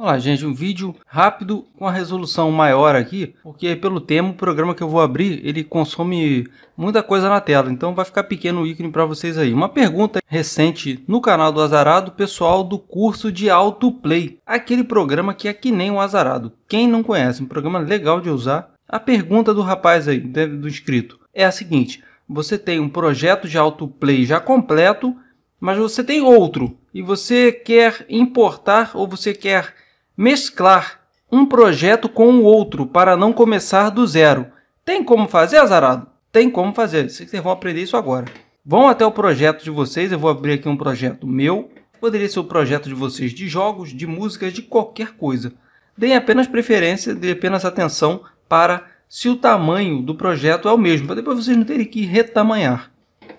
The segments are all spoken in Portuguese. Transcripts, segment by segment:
Olá gente, um vídeo rápido com a resolução maior aqui, porque pelo tema, o programa que eu vou abrir, ele consome muita coisa na tela, então vai ficar pequeno o ícone para vocês aí. Uma pergunta recente no canal do Azarado, pessoal do curso de Autoplay, aquele programa que é que nem o Azarado. Quem não conhece, um programa legal de usar. A pergunta do rapaz aí, do inscrito, é a seguinte, você tem um projeto de autoplay já completo, mas você tem outro, e você quer importar ou você quer mesclar um projeto com o outro para não começar do zero. Tem como fazer, azarado? Tem como fazer. Vocês vão aprender isso agora. Vão até o projeto de vocês. Eu vou abrir aqui um projeto meu. Poderia ser o projeto de vocês de jogos, de músicas, de qualquer coisa. Deem apenas preferência, deem apenas atenção para se o tamanho do projeto é o mesmo, para depois vocês não terem que retamanhar.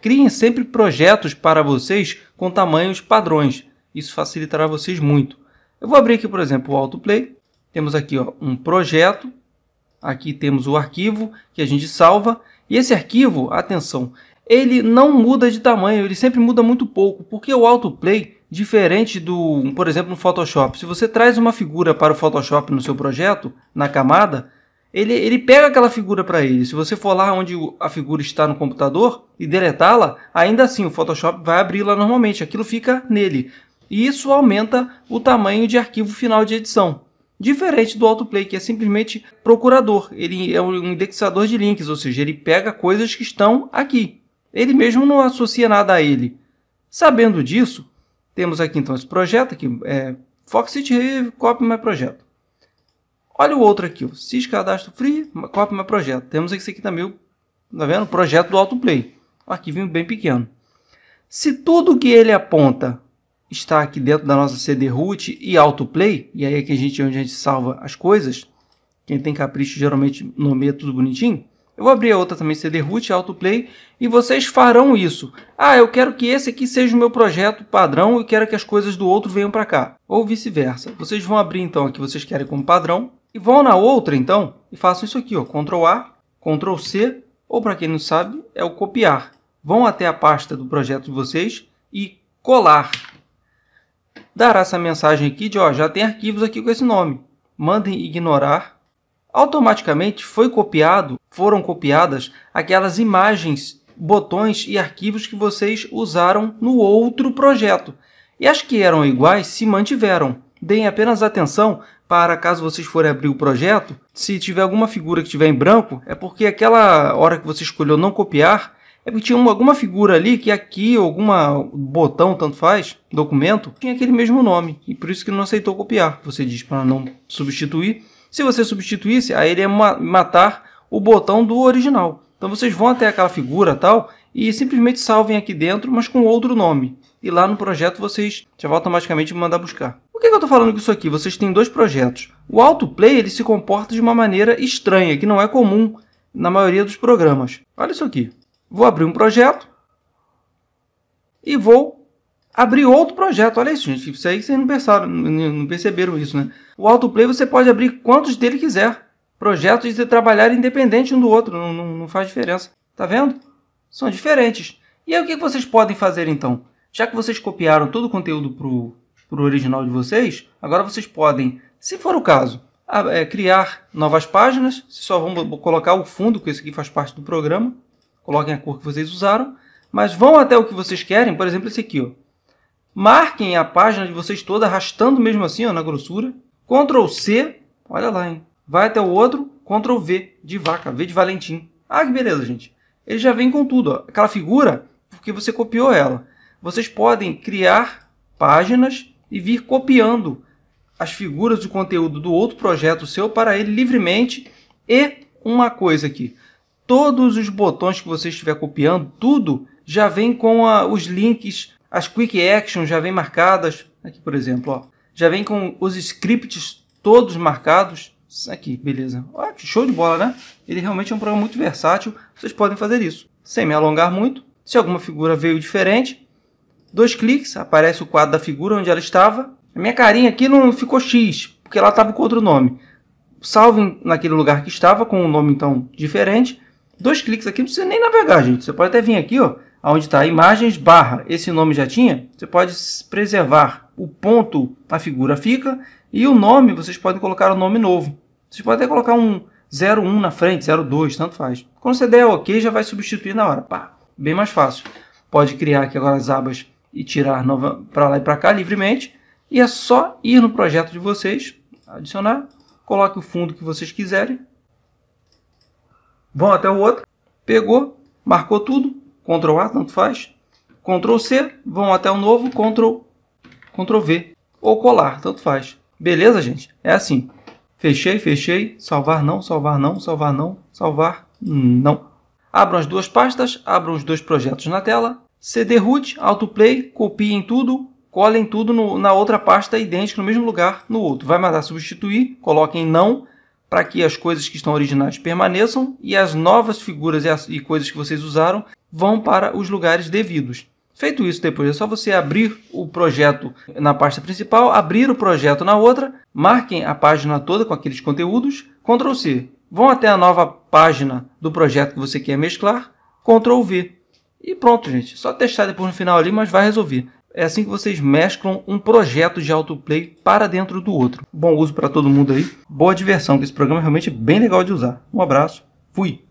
Criem sempre projetos para vocês com tamanhos padrões. Isso facilitará vocês muito. Eu vou abrir aqui, por exemplo, o autoplay. Temos aqui ó, um projeto. Aqui temos o arquivo que a gente salva. E esse arquivo, atenção, ele não muda de tamanho, ele sempre muda muito pouco, porque o autoplay, diferente do, por exemplo, no Photoshop, se você traz uma figura para o Photoshop no seu projeto, na camada, ele, ele pega aquela figura para ele. Se você for lá onde a figura está no computador e deletá-la, ainda assim o Photoshop vai abri-la normalmente, aquilo fica nele e isso aumenta o tamanho de arquivo final de edição. Diferente do autoplay, que é simplesmente procurador, ele é um indexador de links, ou seja, ele pega coisas que estão aqui. Ele mesmo não associa nada a ele. Sabendo disso, temos aqui então esse projeto, aqui. é Foxit Rev copy my projeto. Olha o outro aqui, o sys cadastro free, copy my projeto. Temos esse aqui também, tá vendo? Projeto do autoplay. Um arquivinho bem pequeno. Se tudo que ele aponta está aqui dentro da nossa CD root e autoplay, e aí é que a gente, é onde a gente salva as coisas. Quem tem capricho geralmente nomeia tudo bonitinho. Eu vou abrir a outra também, CD root, autoplay, e vocês farão isso. Ah, eu quero que esse aqui seja o meu projeto padrão e quero que as coisas do outro venham para cá. Ou vice-versa. Vocês vão abrir então aqui vocês querem como padrão, e vão na outra então, e façam isso aqui, ó, Ctrl A, Ctrl C, ou para quem não sabe, é o copiar. Vão até a pasta do projeto de vocês e colar dará essa mensagem aqui de ó, já tem arquivos aqui com esse nome. Mandem ignorar. Automaticamente foi copiado, foram copiadas aquelas imagens, botões e arquivos que vocês usaram no outro projeto. E as que eram iguais se mantiveram. Deem apenas atenção para caso vocês forem abrir o projeto, se tiver alguma figura que estiver em branco, é porque aquela hora que você escolheu não copiar, é porque tinha uma, alguma figura ali que aqui, alguma botão, tanto faz, documento, tinha aquele mesmo nome. E por isso que não aceitou copiar. Você diz para não substituir. Se você substituísse, aí ele ia ma matar o botão do original. Então vocês vão até aquela figura tal e simplesmente salvem aqui dentro, mas com outro nome. E lá no projeto vocês já vão automaticamente mandar buscar. Por que, que eu estou falando com isso aqui? Vocês têm dois projetos. O autoplay ele se comporta de uma maneira estranha, que não é comum na maioria dos programas. Olha isso aqui. Vou abrir um projeto e vou abrir outro projeto. Olha isso, gente. Isso aí vocês não pensaram, não perceberam isso, né? O autoplay você pode abrir quantos dele quiser. Projetos de trabalhar independente um do outro, não, não, não faz diferença. Tá vendo? São diferentes. E aí o que vocês podem fazer então? Já que vocês copiaram todo o conteúdo para o original de vocês, agora vocês podem, se for o caso, é, criar novas páginas. só vamos colocar o fundo, que esse aqui faz parte do programa. Coloquem a cor que vocês usaram, mas vão até o que vocês querem, por exemplo, esse aqui. Ó. Marquem a página de vocês toda, arrastando mesmo assim ó, na grossura. Ctrl C, olha lá, hein? Vai até o outro, Ctrl V de vaca, V de Valentim. Ah, que beleza, gente. Ele já vem com tudo. Ó. Aquela figura, porque você copiou ela. Vocês podem criar páginas e vir copiando as figuras e o conteúdo do outro projeto seu para ele livremente. E uma coisa aqui, todos os botões que você estiver copiando, tudo já vem com a, os links, as quick actions já vem marcadas, aqui por exemplo, ó, já vem com os scripts todos marcados, aqui, beleza. Ó, show de bola, né? Ele realmente é um programa muito versátil, vocês podem fazer isso. Sem me alongar muito, se alguma figura veio diferente, dois cliques, aparece o quadro da figura onde ela estava. A minha carinha aqui não ficou X, porque ela estava com outro nome. Salve naquele lugar que estava, com um nome então diferente, Dois cliques aqui, não precisa nem navegar, gente. Você pode até vir aqui, ó, onde está imagens, barra, esse nome já tinha. Você pode preservar o ponto, a figura fica. E o nome, vocês podem colocar o um nome novo. Vocês podem até colocar um 01 na frente, 02, tanto faz. Quando você der OK, já vai substituir na hora. Pá, bem mais fácil. Pode criar aqui agora as abas e tirar para lá e para cá livremente. E é só ir no projeto de vocês, adicionar, coloque o fundo que vocês quiserem vão até o outro, pegou, marcou tudo, Ctrl A, tanto faz, Ctrl C, vão até o novo, Ctrl, Ctrl V, ou colar, tanto faz. Beleza, gente? É assim. Fechei, fechei, salvar não, salvar não, salvar não, salvar não. Abram as duas pastas, abram os dois projetos na tela, CD root, autoplay, copiem tudo, colhem tudo no, na outra pasta idêntica no mesmo lugar no outro. Vai mandar substituir, coloquem não, para que as coisas que estão originais permaneçam e as novas figuras e, as, e coisas que vocês usaram vão para os lugares devidos. Feito isso, depois é só você abrir o projeto na pasta principal, abrir o projeto na outra, marquem a página toda com aqueles conteúdos, Ctrl C. Vão até a nova página do projeto que você quer mesclar, Ctrl V. E pronto, gente. Só testar depois no final ali, mas vai resolver. É assim que vocês mesclam um projeto de autoplay para dentro do outro. Bom uso para todo mundo aí. Boa diversão, que esse programa é realmente bem legal de usar. Um abraço. Fui.